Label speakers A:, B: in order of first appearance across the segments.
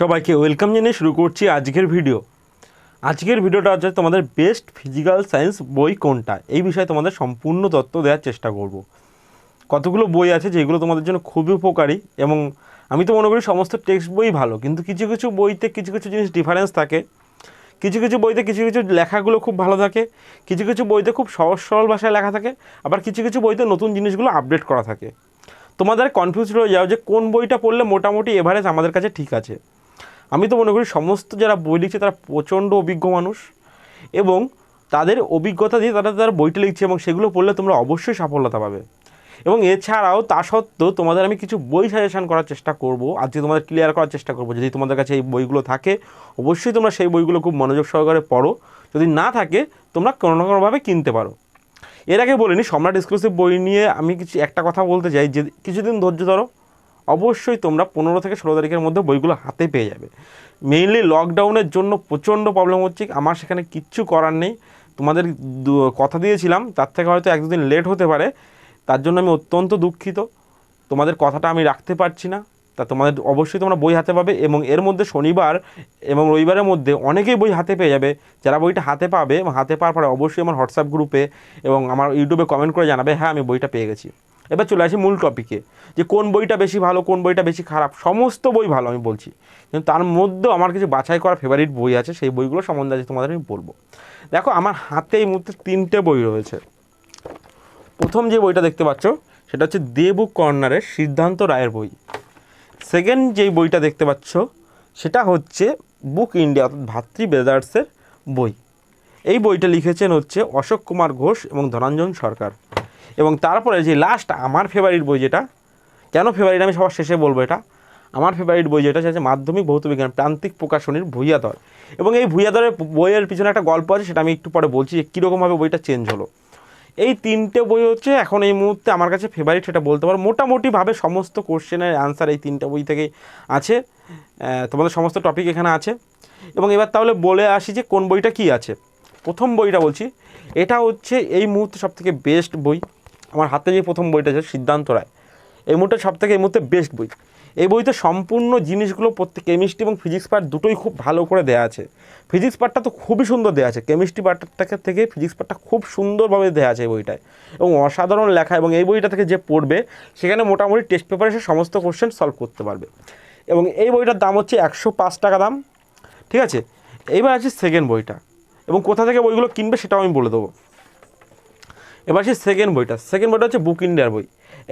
A: সবাইকে ওয়েলকাম জানিয়ে শুরু করছি আজকের ভিডিও আজকের ভিডিওটা হচ্ছে তোমাদের বেস্ট ফিজিক্যাল সায়েন্স বই কোনটা এই বিষয়ে তোমাদের সম্পূর্ণ তথ্য দেওয়ার চেষ্টা করব। কতগুলো বই আছে যেগুলো তোমাদের জন্য খুবই উপকারী এবং আমি তো মনে করি সমস্ত টেক্সট বই ভালো কিন্তু কিছু কিছু বইতে কিছু কিছু জিনিস ডিফারেন্স থাকে কিছু কিছু বইতে কিছু কিছু লেখাগুলো খুব ভালো থাকে কিছু কিছু বইতে খুব সহজ সরল ভাষায় লেখা থাকে আবার কিছু কিছু বইতে নতুন জিনিসগুলো আপডেট করা থাকে তোমাদের কনফিউজ হয়ে যাও যে কোন বইটা পড়লে মোটামুটি এভারেজ আমাদের কাছে ঠিক আছে আমি তো মনে করি সমস্ত যারা বই লিখছে তারা প্রচণ্ড অভিজ্ঞ মানুষ এবং তাদের অভিজ্ঞতা দিয়ে তারা তারা বইটি লিখছে এবং সেগুলো পড়লে তোমরা অবশ্যই সফলতা পাবে এবং এছাড়াও তা সত্ত্বেও তোমাদের আমি কিছু বই সাজেশান করার চেষ্টা করব আর যদি তোমাদের ক্লিয়ার করার চেষ্টা করব যদি তোমাদের কাছে এই বইগুলো থাকে অবশ্যই তোমরা সেই বইগুলো খুব মনোযোগ সহকারে পড়ো যদি না থাকে তোমরা কোনো না কোনোভাবে কিনতে পারো এর আগে বলিনি সম্রাট এক্সক্লুসিভ বই নিয়ে আমি কিছু একটা কথা বলতে চাই যে কিছুদিন ধৈর্য ধরো অবশ্যই তোমরা পনেরো থেকে ষোলো তারিখের মধ্যে বইগুলো হাতে পেয়ে যাবে মেইনলি লকডাউনের জন্য প্রচণ্ড প্রবলেম হচ্ছে আমার সেখানে কিচ্ছু করার নেই তোমাদের কথা দিয়েছিলাম তার থেকে হয়তো এক দুদিন লেট হতে পারে তার জন্য আমি অত্যন্ত দুঃখিত তোমাদের কথাটা আমি রাখতে পারছি না তা তোমাদের অবশ্যই তোমরা বই হাতে পাবে এবং এর মধ্যে শনিবার এবং রবিবারের মধ্যে অনেকেই বই হাতে পেয়ে যাবে যারা বইটা হাতে পাবে এবং হাতে পাওয়ার পরে অবশ্যই আমার হোয়াটসঅ্যাপ গ্রুপে এবং আমার ইউটিউবে কমেন্ট করে জানাবে হ্যাঁ আমি বইটা পেয়ে গেছি এবার চলে আসি মূল টপিকে যে কোন বইটা বেশি ভালো কোন বইটা বেশি খারাপ সমস্ত বই ভালো আমি বলছি কিন্তু তার মধ্যেও আমার কিছু বাছাই করা ফেভারিট বই আছে সেই বইগুলো সম্বন্ধে আছে তোমাদের আমি বলবো দেখো আমার হাতে এই মুহূর্তে তিনটে বই রয়েছে প্রথম যে বইটা দেখতে পাচ্ছ সেটা হচ্ছে দেবু কর্নারের সিদ্ধান্ত রায়ের বই সেকেন্ড যেই বইটা দেখতে পাচ্ছ সেটা হচ্ছে বুক ইন্ডিয়া অর্থাৎ ভাতৃ ব্রেদার্সের বই এই বইটা লিখেছেন হচ্ছে অশোক কুমার ঘোষ এবং ধনাঞ্জন সরকার এবং তারপরে যে লাস্ট আমার ফেভারিট বই যেটা কেন ফেভারিট আমি সবার শেষে বলবো এটা আমার ফেভারিট বই যেটা সেটা মাধ্যমিক ভৌত বিজ্ঞান প্রান্তিক প্রকাশনীর ভূয়াধর এবং এই ভূয়াধরের বইয়ের পিছনে একটা গল্প আছে সেটা আমি একটু পরে বলছি যে কীরকমভাবে বইটা চেঞ্জ হলো এই তিনটে বই হচ্ছে এখন এই মুহূর্তে আমার কাছে ফেভারিট সেটা বলতে পারো মোটামুটিভাবে সমস্ত কোশ্চেনের অ্যান্সার এই তিনটে বই থেকে আছে তোমাদের সমস্ত টপিক এখানে আছে এবং এবার তাহলে বলে আসি যে কোন বইটা কি আছে প্রথম বইটা বলছি এটা হচ্ছে এই মুহূর্তে সবথেকে বেস্ট বই আমার হাতে যে প্রথম বইটা ছিল সিদ্ধান্ত রায় এই মুহূর্তে সব থেকে এই মুহূর্তে বেস্ট বই এই বইতে সম্পূর্ণ জিনিসগুলো প্রত্যেক কেমিস্ট্রি এবং ফিজিক্স পার্ট দুটোই খুব ভালো করে দেওয়া আছে ফিজিক্স পার্টটা তো খুবই সুন্দর দেওয়া আছে কেমিস্ট্রি পার্টটাকে থেকে ফিজিক্স পার্টটা খুব সুন্দরভাবে দেওয়া আছে এই বইটায় এবং অসাধারণ লেখা এবং এই বইটা থেকে যে পড়বে সেখানে মোটামুটি টেস্ট পেপারে সে সমস্ত কোশ্চেন সলভ করতে পারবে এবং এই বইটার দাম হচ্ছে একশো পাঁচ টাকা দাম ঠিক আছে এইবার আছে সেকেন্ড বইটা এবং কোথা থেকে বইগুলো কিনবে সেটাও আমি বলে দেবো এবার সে সেকেন্ড বইটা সেকেন্ড বইটা হচ্ছে বুক ইন্ডিয়ার বই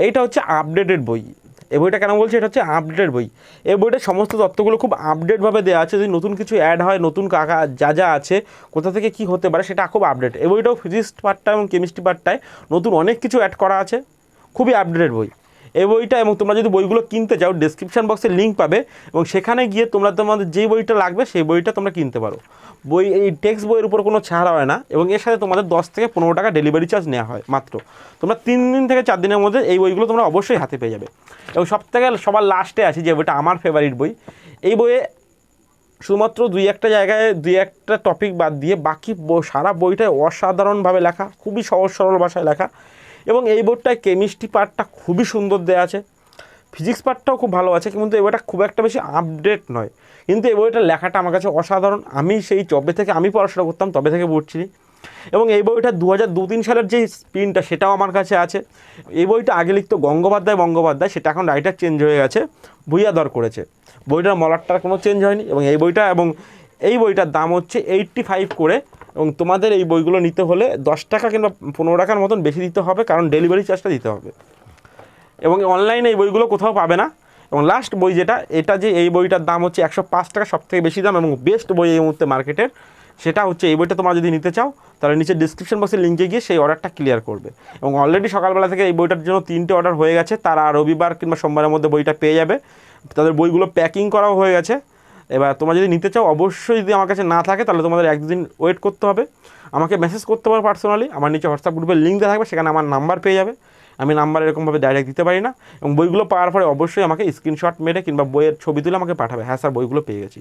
A: এইটা হচ্ছে আপডেটেড বই এই বইটা কেন বলছি এটা হচ্ছে আপডেটেড বই এই বইটা সমস্ত তত্ত্বগুলো খুব আপডেটভাবে দেওয়া আছে যদি নতুন কিছু অ্যাড হয় নতুন কাকা যা যা আছে কোথা থেকে কি হতে পারে সেটা খুব আপডেট এই বইটাও ফিজিক্স পার্টটা এবং কেমিস্ট্রি পার্টটায় নতুন অনেক কিছু অ্যাড করা আছে খুবই আপডেটেড বই এই বইটা এবং তোমরা যদি বইগুলো কিনতে চাও ডিসক্রিপশান বক্সে লিঙ্ক পাবে এবং সেখানে গিয়ে তোমরা তোমাদের যে বইটা লাগবে সেই বইটা তোমরা কিনতে পারো বই এই টেক্সট বইয়ের উপর কোনো ছাড়া হয় না এবং এর সাথে তোমাদের দশ থেকে পনেরো টাকা ডেলিভারি চার্জ নেওয়া হয় মাত্র তোমরা তিন দিন থেকে চার দিনের মধ্যে এই বইগুলো তোমরা অবশ্যই হাতে পেয়ে যাবে এবং সব থেকে সবার লাস্টে আছে যে বইটা আমার ফেভারিট বই এই বইয়ে শুধুমাত্র দুই একটা জায়গায় দুই একটা টপিক বাদ দিয়ে বাকি সারা বইটায় অসাধারণভাবে লেখা খুবই সহজ সরল ভাষায় লেখা এবং এই বোর্ডটায় কেমিস্ট্রি পার্টটা খুবই সুন্দর দেওয়া আছে ফিজিক্স পার্টটাও খুব ভালো আছে কিন্তু এই বইটা খুব একটা বেশি আপডেট নয় কিন্তু এই বইটার লেখাটা আমার কাছে অসাধারণ আমি সেই জবে থেকে আমি পড়াশোনা করতাম তবে থেকে পড়ছি এবং এই বইটা দু হাজার দু তিন সালের যে স্পিনটা সেটাও আমার কাছে আছে এই বইটা আগে লিখতো গঙ্গোপাধ্যায় বঙ্গোপাধ্যায় সেটা এখন রাইটার চেঞ্জ হয়ে গেছে ভূয়াদর করেছে বইটার মলারটার কোনো চেঞ্জ হয়নি এবং এই বইটা এবং এই বইটার দাম হচ্ছে এইট্টি ফাইভ করে এবং তোমাদের এই বইগুলো নিতে হলে দশ টাকা কিংবা পনেরো টাকার মতন বেশি দিতে হবে কারণ ডেলিভারি চার্জটা দিতে হবে এবং অনলাইনে এই বইগুলো কোথাও পাবে না এবং লাস্ট বই যেটা এটা যে এই বইটার দাম হচ্ছে একশো পাঁচ টাকা সবথেকে বেশি দাম এবং বেস্ট বই এই মুহূর্তে মার্কেটের সেটা হচ্ছে এই বইটা তোমরা যদি নিতে চাও তাহলে নিচে ডিসক্রিপশন বক্সের লিঙ্কে গিয়ে সেই অর্ডারটা ক্লিয়ার করবে এবং অলরেডি সকালবেলা থেকে এই বইটার জন্য তিনটে অর্ডার হয়ে গেছে তারা রবিবার কিংবা সোমবারের মধ্যে বইটা পেয়ে যাবে তাদের বইগুলো প্যাকিং করাও হয়ে গেছে এবার তোমরা যদি নিতে চাও অবশ্যই যদি আমার কাছে না থাকে তাহলে তোমাদের একদিন ওয়েট করতে হবে আমাকে মেসেজ করতে পারো পার্সোনালি আমার নিচে হোয়াটসঅ্যাপ গ্রুপের লিঙ্ক দেওয়া থাকবে সেখানে আমার নাম্বার পেয়ে যাবে আমি নাম্বার এরকমভাবে ডাইরেক্ট দিতে পারি না এবং বইগুলো পাওয়ার পরে অবশ্যই আমাকে স্ক্রিনশট মেরে কিংবা বইয়ের ছবি তুলে আমাকে পাঠাবে হ্যাঁ স্যার বইগুলো পেয়ে গেছি